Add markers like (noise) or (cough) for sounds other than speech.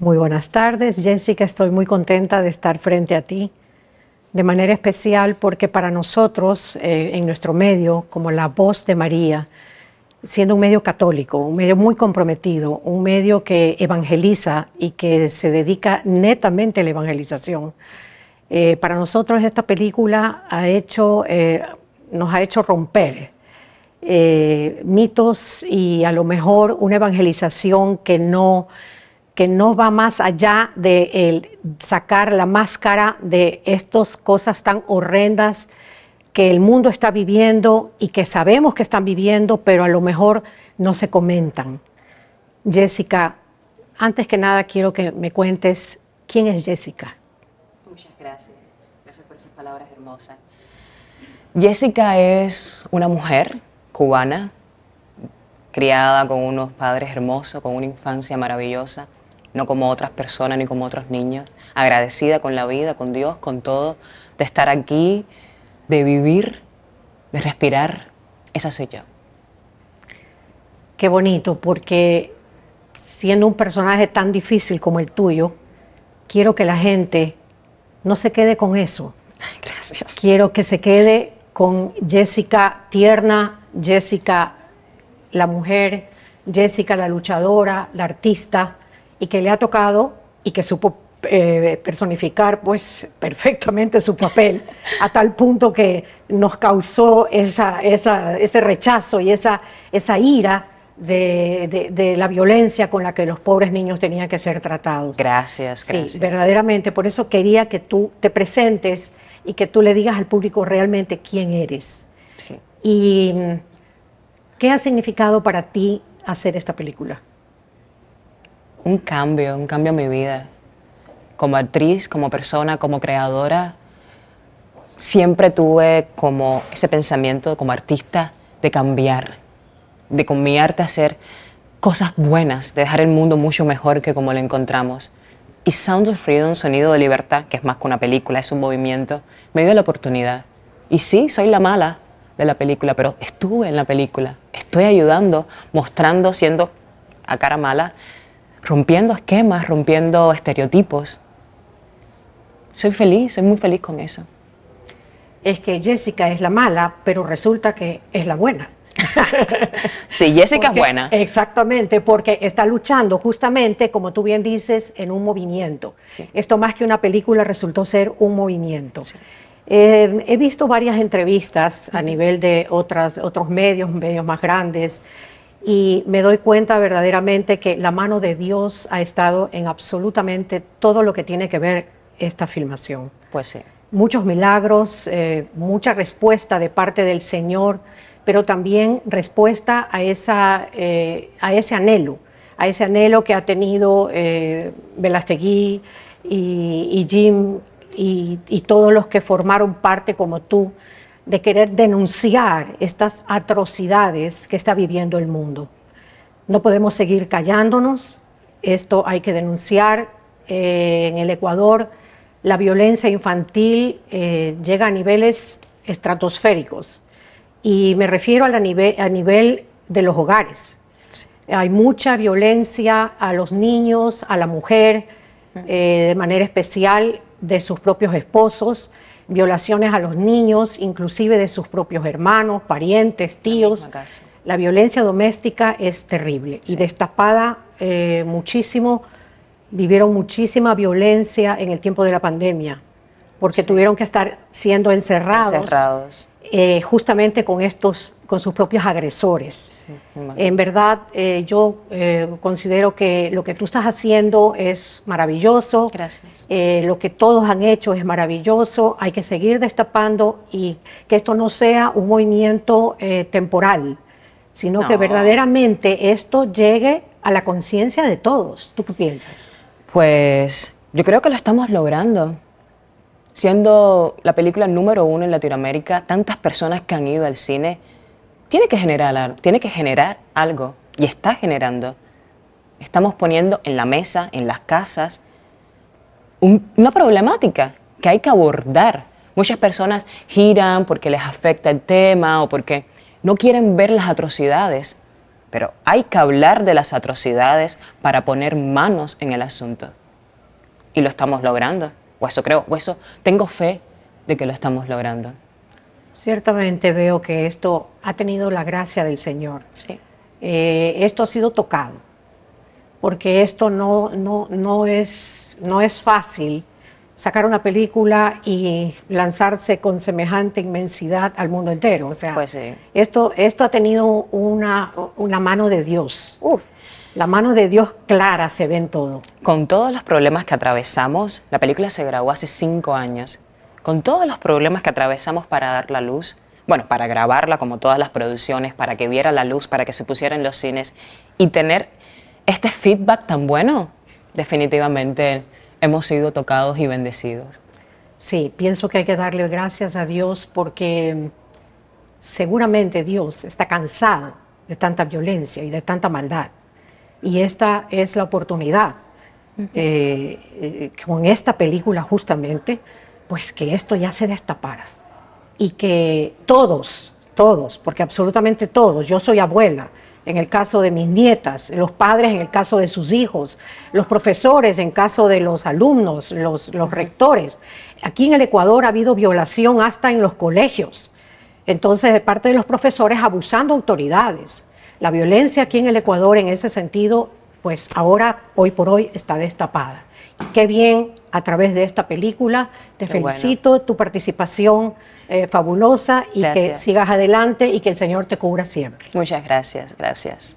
Muy buenas tardes, Jessica. Estoy muy contenta de estar frente a ti, de manera especial porque para nosotros, eh, en nuestro medio, como la voz de María, siendo un medio católico, un medio muy comprometido, un medio que evangeliza y que se dedica netamente a la evangelización, eh, para nosotros esta película ha hecho, eh, nos ha hecho romper eh, mitos y a lo mejor una evangelización que no, que no va más allá de sacar la máscara de estas cosas tan horrendas que el mundo está viviendo y que sabemos que están viviendo, pero a lo mejor no se comentan. Jessica, antes que nada quiero que me cuentes quién es Jessica. Muchas gracias. Gracias por esas palabras hermosas. Jessica es una mujer cubana, criada con unos padres hermosos, con una infancia maravillosa, no como otras personas ni como otros niños, agradecida con la vida, con Dios, con todo, de estar aquí, de vivir, de respirar. Esa soy yo. Qué bonito, porque siendo un personaje tan difícil como el tuyo, quiero que la gente no se quede con eso. Gracias. Quiero que se quede con Jessica tierna, Jessica la mujer, Jessica la luchadora, la artista, y que le ha tocado y que supo eh, personificar pues perfectamente su papel, a tal punto que nos causó ese rechazo y esa, ira. De, la violencia con la que los pobres niños tenían que ser tratados. Gracias, gracias. Sí, verdaderamente. Por eso quería que tú te presentes y que tú le digas al público realmente quién eres. Sí. ¿Y qué ha significado para ti hacer esta película? Un cambio, un cambio en mi vida. Como actriz, como persona, como creadora, siempre tuve como ese pensamiento como artista de cambiar, de con mi arte hacer cosas buenas, de dejar el mundo mucho mejor que como lo encontramos. Y Sound of Freedom, Sonido de Libertad, que es más que una película, es un movimiento, me dio la oportunidad. Y sí, soy la mala, de la película, pero estuve en la película, estoy ayudando, mostrando, siendo a cara mala, rompiendo esquemas, rompiendo estereotipos. Soy feliz, soy muy feliz con eso. Es que Jessica es la mala, pero resulta que es la buena. (laughs) sí, Jessica es buena. Exactamente, porque está luchando justamente, como tú bien dices, en un movimiento. Esto más que una película resultó ser un movimiento. Eh, he visto varias entrevistas a nivel de otras, otros medios, medios más grandes, y me doy cuenta verdaderamente que la mano de Dios ha estado en absolutamente todo lo que tiene que ver esta filmación. Pues sí. Muchos milagros, eh, mucha respuesta de parte del Señor, pero también respuesta a, esa, eh, a ese anhelo, a ese anhelo que ha tenido Belasteguí y, y Jim y, todos los que formaron parte como tú de querer denunciar estas atrocidades que está viviendo el mundo. No podemos seguir callándonos, esto hay que denunciar. Eh, en el Ecuador la violencia infantil eh, llega a niveles estratosféricos y me refiero a, a nivel de los hogares. Hay mucha violencia a los niños, a la mujer, eh, de manera especial de sus propios esposos, violaciones a los niños, inclusive de sus propios hermanos, parientes, tíos. La, violencia doméstica es terrible y destapada eh, muchísimo, vivieron muchísima violencia en el tiempo de la pandemia, porque tuvieron que estar siendo encerrados, eh, justamente con estos con sus propios agresores. en verdad, eh, yo eh, considero que lo que tú estás haciendo es maravilloso. Gracias. Eh, lo que todos han hecho es maravilloso. Hay que seguir destapando y que esto no sea un movimiento temporal, sino que verdaderamente esto llegue a la conciencia de todos. ¿Tú qué piensas? Pues yo creo que lo estamos logrando siendo la película número uno en Latinoamérica, tantas personas que han ido al cine, tiene que generar, tiene que generar algo y está generando. Estamos poniendo en la mesa, en las casas, una problemática que hay que abordar. Muchas personas giran porque les afecta el tema o porque no quieren ver las atrocidades, pero hay que hablar de las atrocidades para poner manos en el asunto. Y lo estamos logrando, o eso creo, o eso tengo fe de que lo estamos logrando. Ciertamente veo que esto ha tenido la gracia del Señor. Eh, esto ha sido tocado, porque esto no, no, es, no es fácil sacar una película y lanzarse con semejante inmensidad al mundo entero. sea, pues esto, esto ha tenido una, mano de Dios. La mano de Dios clara se ve en todo. Con todos los problemas que atravesamos, la película se grabó hace cinco años con todos los problemas que atravesamos para dar la luz, bueno, para grabarla como todas las producciones, para que viera la luz, para que se pusiera en los cines y tener este feedback tan bueno, definitivamente hemos sido tocados y bendecidos. Sí, pienso que hay que darle gracias a Dios porque seguramente Dios está cansado de tanta violencia y de tanta maldad. Y esta es la oportunidad. Eh, eh, con esta película justamente pues que esto ya se destapara y que todos, todos, porque absolutamente todos, yo soy abuela, en el caso de mis nietas, los padres en el caso de sus hijos, los profesores en caso de los alumnos, los, los rectores. Aquí en el Ecuador ha habido violación hasta en los colegios, entonces de parte de los profesores abusando autoridades. La violencia aquí en el Ecuador en ese sentido, pues ahora, hoy por hoy, está destapada. Qué bien a través de esta película. Te felicito, tu participación eh, fabulosa y que sigas adelante y que el Señor te cubra siempre. Muchas gracias, gracias.